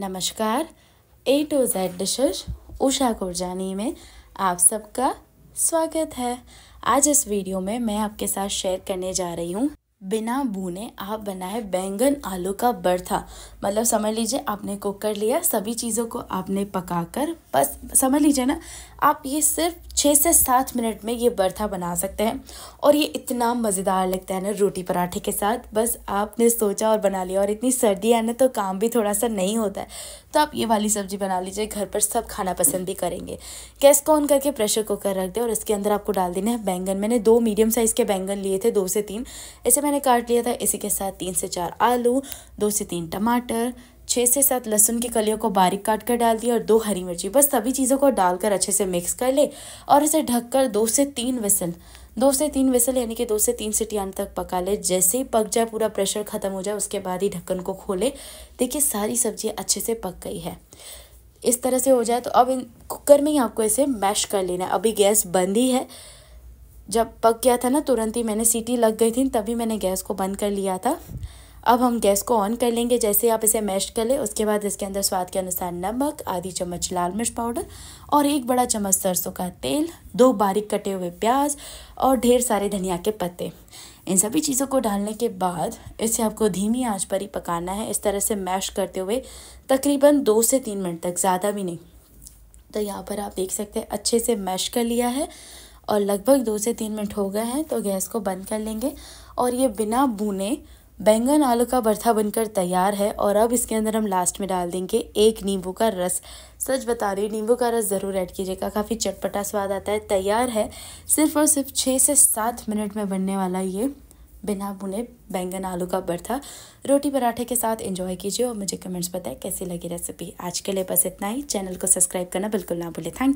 नमस्कार A to Z dishes Usha Kurjani में आप सबका स्वागत है आज इस वीडियो में मैं आपके साथ शेयर करने जा रही हूँ बिना भूने आप बनाए बैंगन आलू का बर्था मतलब समझ लीजिए आपने कुकर लिया सभी चीज़ों को आपने पकाकर बस समझ लीजिए ना आप ये सिर्फ छः से सात मिनट में ये बर्था बना सकते हैं और ये इतना मज़ेदार लगता है ना रोटी पराठे के साथ बस आपने सोचा और बना लिया और इतनी सर्दी है ना तो काम भी थोड़ा सा नहीं होता है तो आप ये वाली सब्ज़ी बना लीजिए घर पर सब खाना पसंद भी करेंगे गैस को ऑन करके प्रेशर कुकर रख दें और इसके अंदर आपको डाल देना है बैंगन मैंने दो मीडियम साइज़ के बैंगन लिए थे दो से तीन ऐसे मैंने काट लिया था इसी के साथ तीन से चार आलू दो से तीन टमाटर छः से सात लहसुन की कलियों को बारीक काट कर डाल दिया और दो हरी मिर्ची बस सभी चीज़ों को डालकर अच्छे से मिक्स कर ले और इसे ढककर दो से तीन विसल दो से तीन विसल यानी कि दो से तीन सीटी आने तक पका ले जैसे ही पक जाए पूरा प्रेशर ख़त्म हो जाए उसके बाद ही ढक्कन को खोले देखिए सारी सब्जियाँ अच्छे से पक गई है इस तरह से हो जाए तो अब इन कुकर में ही आपको इसे मैश कर लेना है अभी गैस बंद ही है जब पक गया था ना तुरंत ही मैंने सीटी लग गई थी तभी मैंने गैस को बंद कर लिया था अब हम गैस को ऑन कर लेंगे जैसे आप इसे मैश कर लें उसके बाद इसके अंदर स्वाद के अनुसार नमक आधी चम्मच लाल मिर्च पाउडर और एक बड़ा चम्मच सरसों का तेल दो बारीक कटे हुए प्याज और ढेर सारे धनिया के पत्ते इन सभी चीज़ों को डालने के बाद इसे आपको धीमी आंच पर ही पकाना है इस तरह से मैश करते हुए तकरीबन दो से तीन मिनट तक ज़्यादा भी नहीं तो यहाँ पर आप देख सकते हैं अच्छे से मैश कर लिया है और लगभग दो से तीन मिनट हो गए हैं तो गैस को बंद कर लेंगे और ये बिना बुने बैंगन आलू का भरथा बनकर तैयार है और अब इसके अंदर हम लास्ट में डाल देंगे एक नींबू का रस सच बता रही नींबू का रस ज़रूर ऐड कीजिएगा काफ़ी चटपटा स्वाद आता है तैयार है सिर्फ और सिर्फ छः से सात मिनट में बनने वाला ये बिना बुने बैंगन आलू का भरथा रोटी पराठे के साथ एंजॉय कीजिए और मुझे कमेंट्स बताएं कैसी लगी रेसिपी आज के लिए बस इतना ही चैनल को सब्सक्राइब करना बिल्कुल ना भूलें थैंक